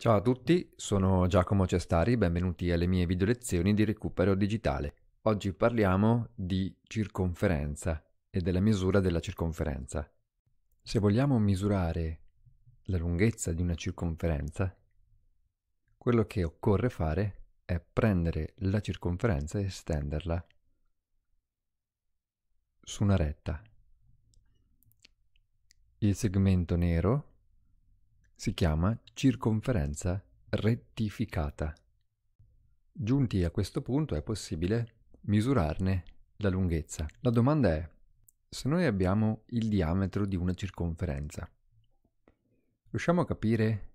Ciao a tutti, sono Giacomo Cestari, benvenuti alle mie video lezioni di recupero digitale. Oggi parliamo di circonferenza e della misura della circonferenza. Se vogliamo misurare la lunghezza di una circonferenza, quello che occorre fare è prendere la circonferenza e stenderla su una retta. Il segmento nero si chiama circonferenza rettificata. Giunti a questo punto è possibile misurarne la lunghezza. La domanda è, se noi abbiamo il diametro di una circonferenza, riusciamo a capire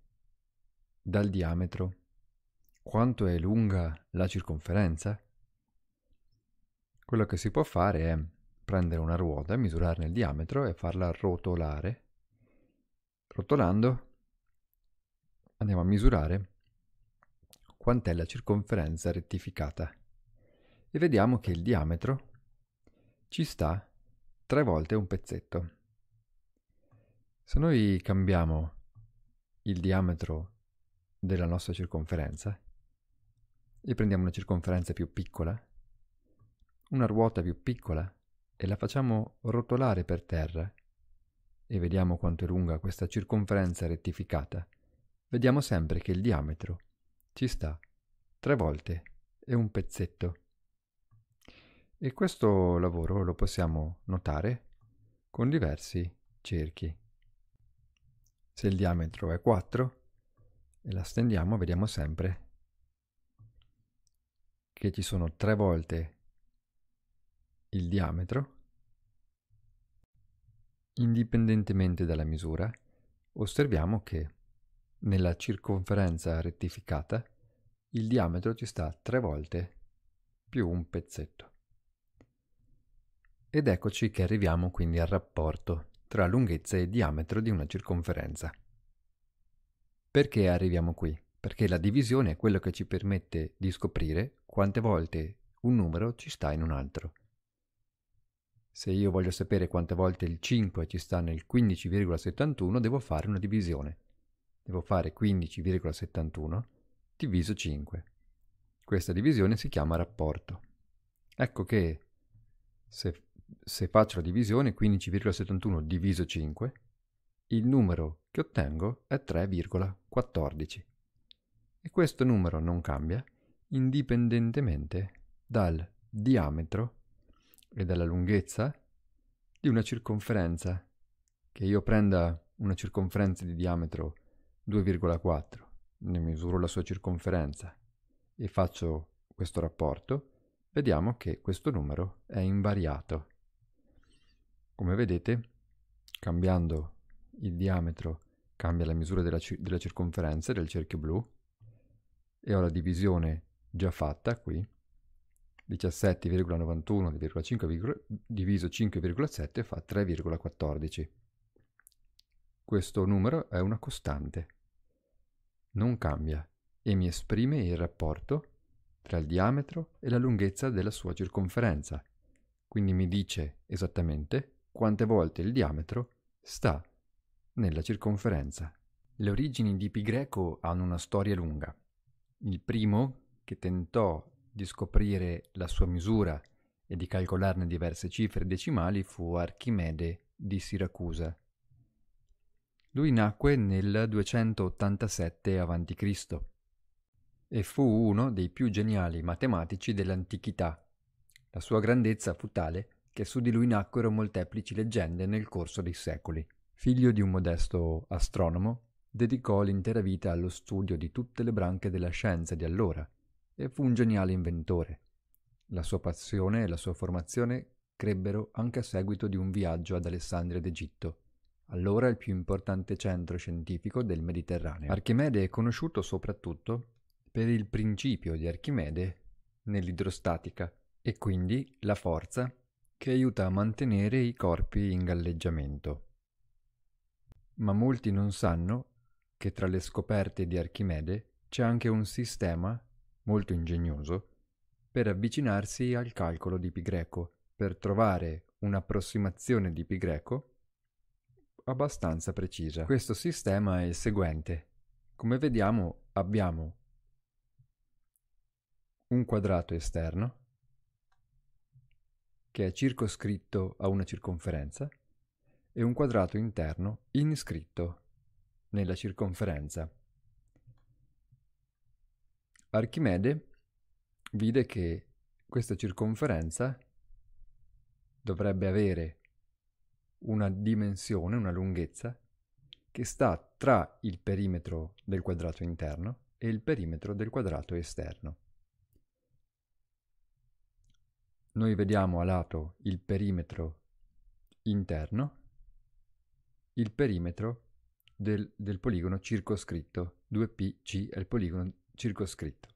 dal diametro quanto è lunga la circonferenza? Quello che si può fare è prendere una ruota, misurarne il diametro e farla rotolare. Rotolando andiamo a misurare quant'è la circonferenza rettificata e vediamo che il diametro ci sta tre volte un pezzetto. Se noi cambiamo il diametro della nostra circonferenza e prendiamo una circonferenza più piccola, una ruota più piccola e la facciamo rotolare per terra e vediamo quanto è lunga questa circonferenza rettificata vediamo sempre che il diametro ci sta tre volte e un pezzetto. E questo lavoro lo possiamo notare con diversi cerchi. Se il diametro è 4 e la stendiamo vediamo sempre che ci sono tre volte il diametro indipendentemente dalla misura osserviamo che nella circonferenza rettificata, il diametro ci sta tre volte più un pezzetto. Ed eccoci che arriviamo quindi al rapporto tra lunghezza e diametro di una circonferenza. Perché arriviamo qui? Perché la divisione è quello che ci permette di scoprire quante volte un numero ci sta in un altro. Se io voglio sapere quante volte il 5 ci sta nel 15,71 devo fare una divisione devo fare 15,71 diviso 5. Questa divisione si chiama rapporto. Ecco che se, se faccio la divisione 15,71 diviso 5, il numero che ottengo è 3,14. E questo numero non cambia indipendentemente dal diametro e dalla lunghezza di una circonferenza. Che io prenda una circonferenza di diametro 2,4, ne misuro la sua circonferenza e faccio questo rapporto, vediamo che questo numero è invariato. Come vedete, cambiando il diametro cambia la misura della, della circonferenza del cerchio blu e ho la divisione già fatta qui 17,91 diviso 5,7 fa 3,14. Questo numero è una costante. Non cambia e mi esprime il rapporto tra il diametro e la lunghezza della sua circonferenza. Quindi mi dice esattamente quante volte il diametro sta nella circonferenza. Le origini di Pi greco hanno una storia lunga. Il primo, che tentò di scoprire la sua misura e di calcolarne diverse cifre decimali, fu Archimede di Siracusa lui nacque nel 287 a.C. e fu uno dei più geniali matematici dell'antichità. La sua grandezza fu tale che su di lui nacquero molteplici leggende nel corso dei secoli. Figlio di un modesto astronomo, dedicò l'intera vita allo studio di tutte le branche della scienza di allora e fu un geniale inventore. La sua passione e la sua formazione crebbero anche a seguito di un viaggio ad Alessandria d'Egitto, allora il più importante centro scientifico del Mediterraneo. Archimede è conosciuto soprattutto per il principio di Archimede nell'idrostatica e quindi la forza che aiuta a mantenere i corpi in galleggiamento. Ma molti non sanno che tra le scoperte di Archimede c'è anche un sistema molto ingegnoso per avvicinarsi al calcolo di Pi greco, per trovare un'approssimazione di Pi greco abbastanza precisa. Questo sistema è il seguente. Come vediamo abbiamo un quadrato esterno che è circoscritto a una circonferenza e un quadrato interno inscritto nella circonferenza. Archimede vide che questa circonferenza dovrebbe avere una dimensione, una lunghezza, che sta tra il perimetro del quadrato interno e il perimetro del quadrato esterno. Noi vediamo a lato il perimetro interno, il perimetro del, del poligono circoscritto, 2PC è il poligono circoscritto.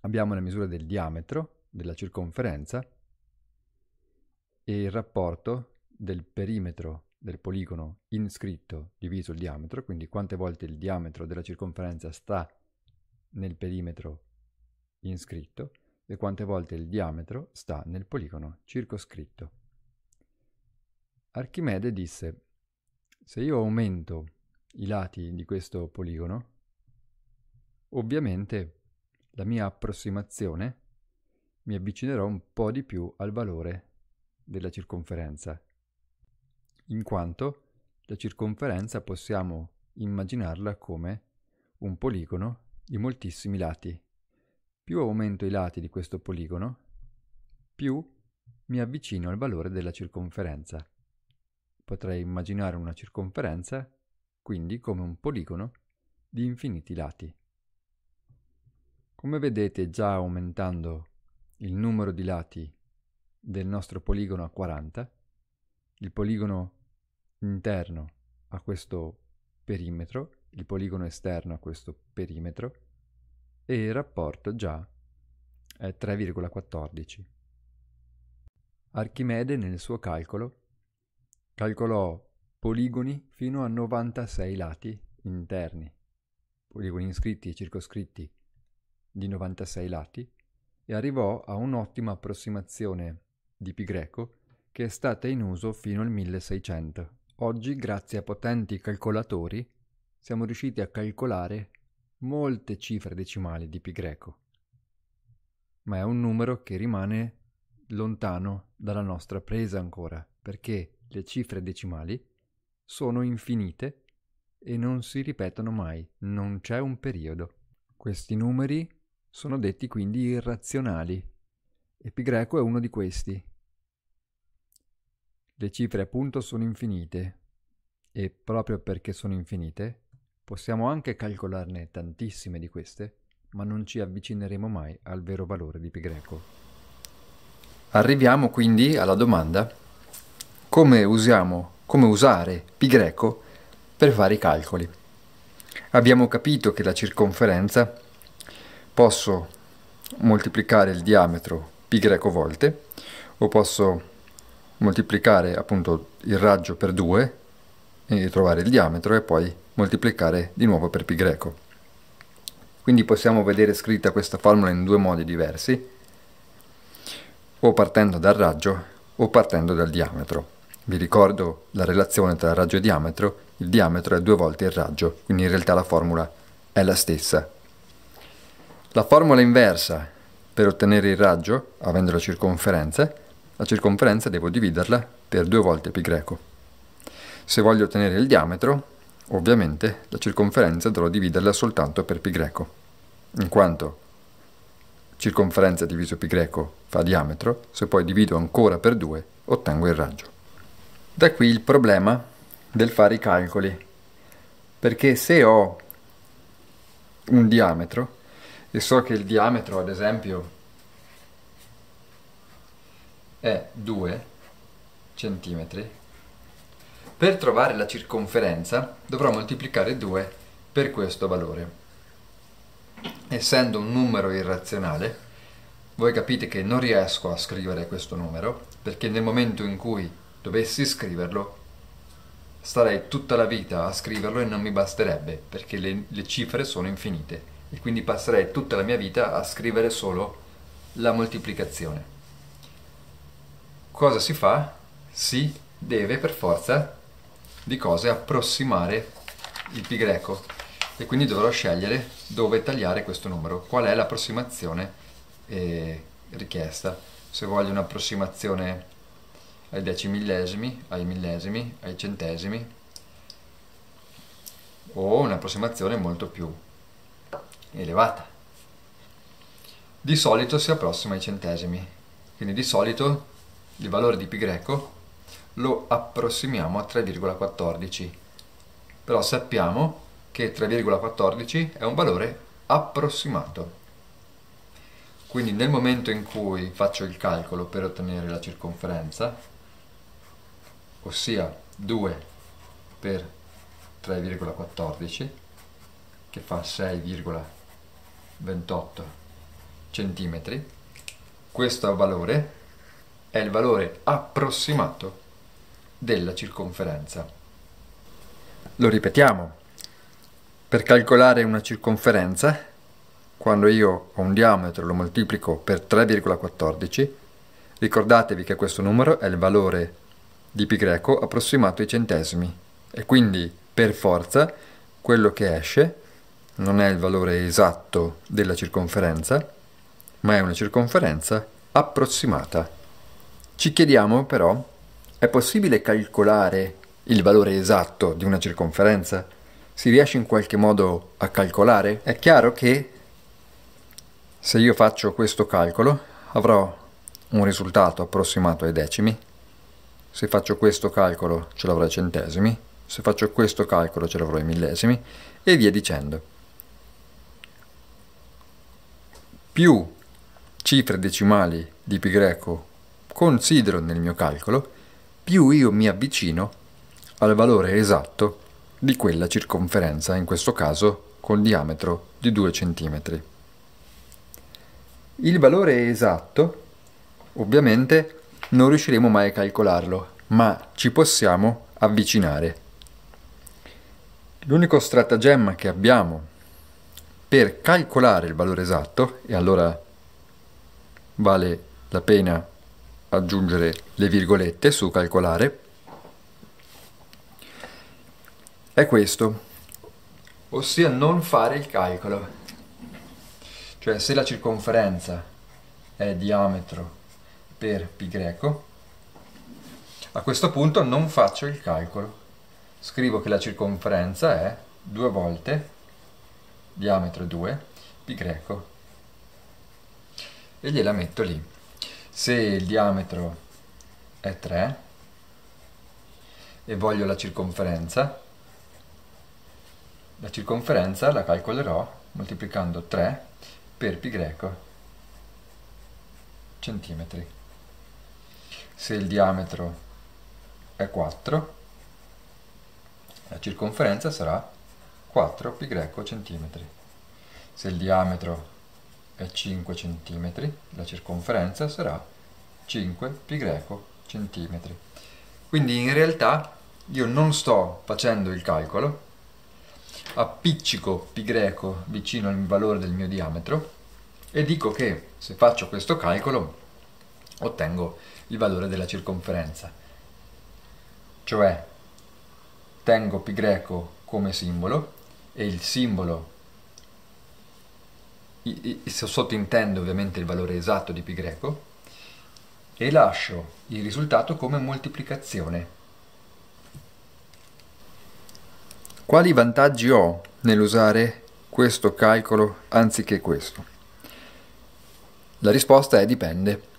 Abbiamo la misura del diametro della circonferenza e il rapporto del perimetro del poligono inscritto diviso il diametro, quindi quante volte il diametro della circonferenza sta nel perimetro inscritto e quante volte il diametro sta nel poligono circoscritto. Archimede disse, se io aumento i lati di questo poligono, ovviamente la mia approssimazione mi avvicinerò un po' di più al valore della circonferenza, in quanto la circonferenza possiamo immaginarla come un poligono di moltissimi lati. Più aumento i lati di questo poligono, più mi avvicino al valore della circonferenza. Potrei immaginare una circonferenza quindi come un poligono di infiniti lati. Come vedete già aumentando il numero di lati del nostro poligono a 40, il poligono interno a questo perimetro, il poligono esterno a questo perimetro e il rapporto già è 3,14. Archimede nel suo calcolo calcolò poligoni fino a 96 lati interni, poligoni inscritti e circoscritti di 96 lati e arrivò a un'ottima approssimazione di pi greco, che è stata in uso fino al 1600. Oggi, grazie a potenti calcolatori, siamo riusciti a calcolare molte cifre decimali di pi greco, ma è un numero che rimane lontano dalla nostra presa ancora, perché le cifre decimali sono infinite e non si ripetono mai, non c'è un periodo. Questi numeri sono detti quindi irrazionali e pi greco è uno di questi, le cifre appunto sono infinite e proprio perché sono infinite possiamo anche calcolarne tantissime di queste, ma non ci avvicineremo mai al vero valore di π greco. Arriviamo quindi alla domanda come usiamo, come usare π greco per fare i calcoli. Abbiamo capito che la circonferenza posso moltiplicare il diametro π greco volte o posso moltiplicare appunto il raggio per 2 e trovare il diametro e poi moltiplicare di nuovo per pi greco. Quindi possiamo vedere scritta questa formula in due modi diversi, o partendo dal raggio o partendo dal diametro. Vi ricordo la relazione tra raggio e diametro, il diametro è due volte il raggio, quindi in realtà la formula è la stessa. La formula inversa per ottenere il raggio, avendo la circonferenza, la circonferenza devo dividerla per due volte π greco. Se voglio ottenere il diametro, ovviamente la circonferenza dovrò dividerla soltanto per π greco, in quanto circonferenza diviso π greco fa diametro, se poi divido ancora per 2 ottengo il raggio. Da qui il problema del fare i calcoli, perché se ho un diametro e so che il diametro ad esempio è 2 cm. Per trovare la circonferenza dovrò moltiplicare 2 per questo valore. Essendo un numero irrazionale, voi capite che non riesco a scrivere questo numero, perché nel momento in cui dovessi scriverlo, starei tutta la vita a scriverlo e non mi basterebbe, perché le, le cifre sono infinite, e quindi passerei tutta la mia vita a scrivere solo la moltiplicazione cosa si fa? Si deve per forza di cose approssimare il pi greco e quindi dovrò scegliere dove tagliare questo numero, qual è l'approssimazione eh, richiesta. Se voglio un'approssimazione ai decimillesimi, ai millesimi, ai centesimi o un'approssimazione molto più elevata. Di solito si approssima ai centesimi, quindi di solito il valore di π lo approssimiamo a 3,14 però sappiamo che 3,14 è un valore approssimato quindi nel momento in cui faccio il calcolo per ottenere la circonferenza ossia 2 per 3,14 che fa 6,28 cm questo valore è il valore approssimato della circonferenza. Lo ripetiamo. Per calcolare una circonferenza, quando io ho un diametro lo moltiplico per 3,14, ricordatevi che questo numero è il valore di π greco approssimato ai centesimi e quindi per forza quello che esce non è il valore esatto della circonferenza, ma è una circonferenza approssimata ci chiediamo però, è possibile calcolare il valore esatto di una circonferenza? Si riesce in qualche modo a calcolare? È chiaro che se io faccio questo calcolo avrò un risultato approssimato ai decimi, se faccio questo calcolo ce l'avrò ai centesimi, se faccio questo calcolo ce l'avrò ai millesimi e via dicendo. Più cifre decimali di pi greco considero nel mio calcolo, più io mi avvicino al valore esatto di quella circonferenza, in questo caso col diametro di 2 cm. Il valore esatto, ovviamente, non riusciremo mai a calcolarlo, ma ci possiamo avvicinare. L'unico stratagemma che abbiamo per calcolare il valore esatto, e allora vale la pena aggiungere le virgolette su calcolare, è questo, ossia non fare il calcolo. Cioè se la circonferenza è diametro per pi greco, a questo punto non faccio il calcolo. Scrivo che la circonferenza è 2 volte diametro 2 pi greco e gliela metto lì se il diametro è 3 e voglio la circonferenza, la circonferenza la calcolerò moltiplicando 3 per pi greco centimetri. Se il diametro è 4, la circonferenza sarà 4 pi greco centimetri. Se il diametro è è 5 cm, la circonferenza sarà 5 π cm. Quindi in realtà io non sto facendo il calcolo, appiccico π vicino al valore del mio diametro e dico che se faccio questo calcolo ottengo il valore della circonferenza, cioè tengo π come simbolo e il simbolo sottintendo ovviamente il valore esatto di π greco, e lascio il risultato come moltiplicazione. Quali vantaggi ho nell'usare questo calcolo anziché questo? La risposta è dipende.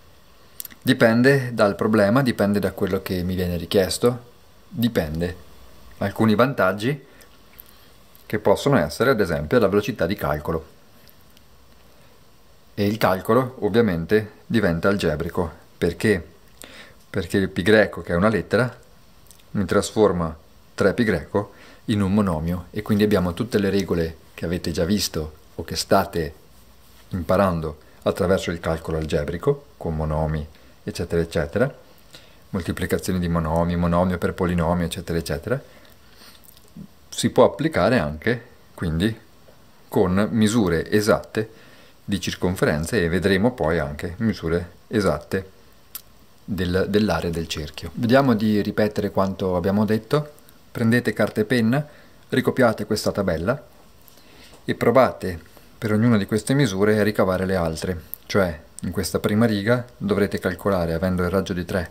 Dipende dal problema, dipende da quello che mi viene richiesto, dipende. Alcuni vantaggi che possono essere ad esempio la velocità di calcolo e il calcolo ovviamente diventa algebrico perché perché il pi greco che è una lettera mi trasforma 3 pi greco in un monomio e quindi abbiamo tutte le regole che avete già visto o che state imparando attraverso il calcolo algebrico con monomi eccetera eccetera moltiplicazione di monomi, monomio per polinomio eccetera eccetera si può applicare anche quindi con misure esatte di circonferenze e vedremo poi anche misure esatte del, dell'area del cerchio. Vediamo di ripetere quanto abbiamo detto. Prendete carta e penna, ricopiate questa tabella e provate per ognuna di queste misure a ricavare le altre, cioè in questa prima riga dovrete calcolare, avendo il raggio di 3,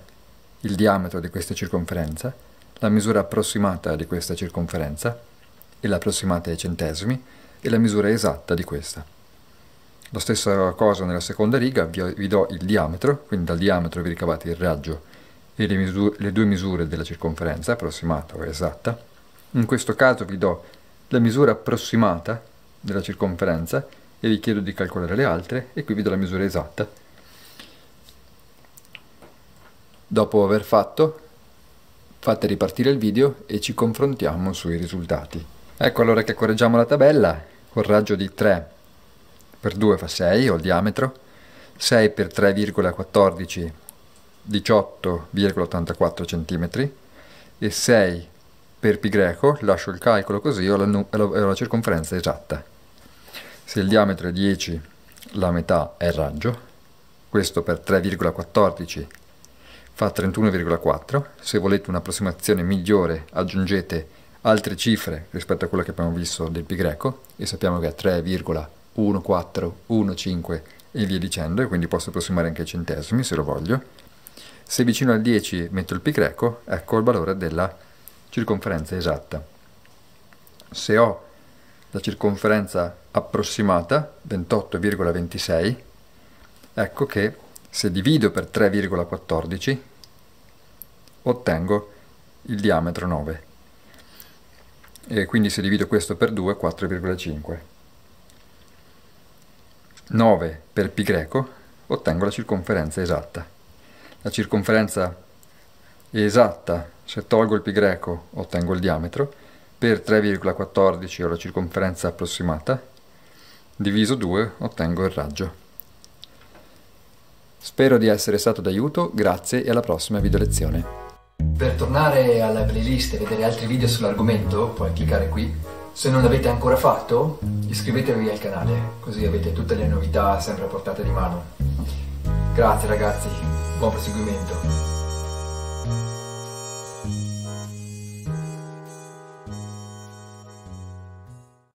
il diametro di questa circonferenza, la misura approssimata di questa circonferenza, e l'approssimata ai centesimi, e la misura esatta di questa. La stessa cosa nella seconda riga, vi, vi do il diametro, quindi dal diametro vi ricavate il raggio e le, misure, le due misure della circonferenza, approssimata o esatta. In questo caso vi do la misura approssimata della circonferenza e vi chiedo di calcolare le altre e qui vi do la misura esatta. Dopo aver fatto, fate ripartire il video e ci confrontiamo sui risultati. Ecco allora che correggiamo la tabella, col raggio di 3 per 2 fa 6, ho il diametro, 6 per 3,14, 18,84 cm, e 6 per π greco, lascio il calcolo così, ho la, ho la circonferenza esatta. Se il diametro è 10, la metà è il raggio, questo per 3,14 fa 31,4, se volete un'approssimazione migliore aggiungete altre cifre rispetto a quella che abbiamo visto del pi greco e sappiamo che è 3,14 1, 4, e via dicendo, e quindi posso approssimare anche ai centesimi se lo voglio. Se vicino al 10 metto il pi greco, ecco il valore della circonferenza esatta. Se ho la circonferenza approssimata, 28,26, ecco che se divido per 3,14 ottengo il diametro 9. E quindi se divido questo per 2, 4,5. 9 per π greco ottengo la circonferenza esatta. La circonferenza esatta, se tolgo il π greco ottengo il diametro, per 3,14 ho la circonferenza approssimata, diviso 2 ottengo il raggio. Spero di essere stato d'aiuto, grazie e alla prossima video lezione. Per tornare alla playlist e vedere altri video sull'argomento puoi cliccare qui se non l'avete ancora fatto, iscrivetevi al canale, così avete tutte le novità sempre a portata di mano. Grazie ragazzi, buon proseguimento.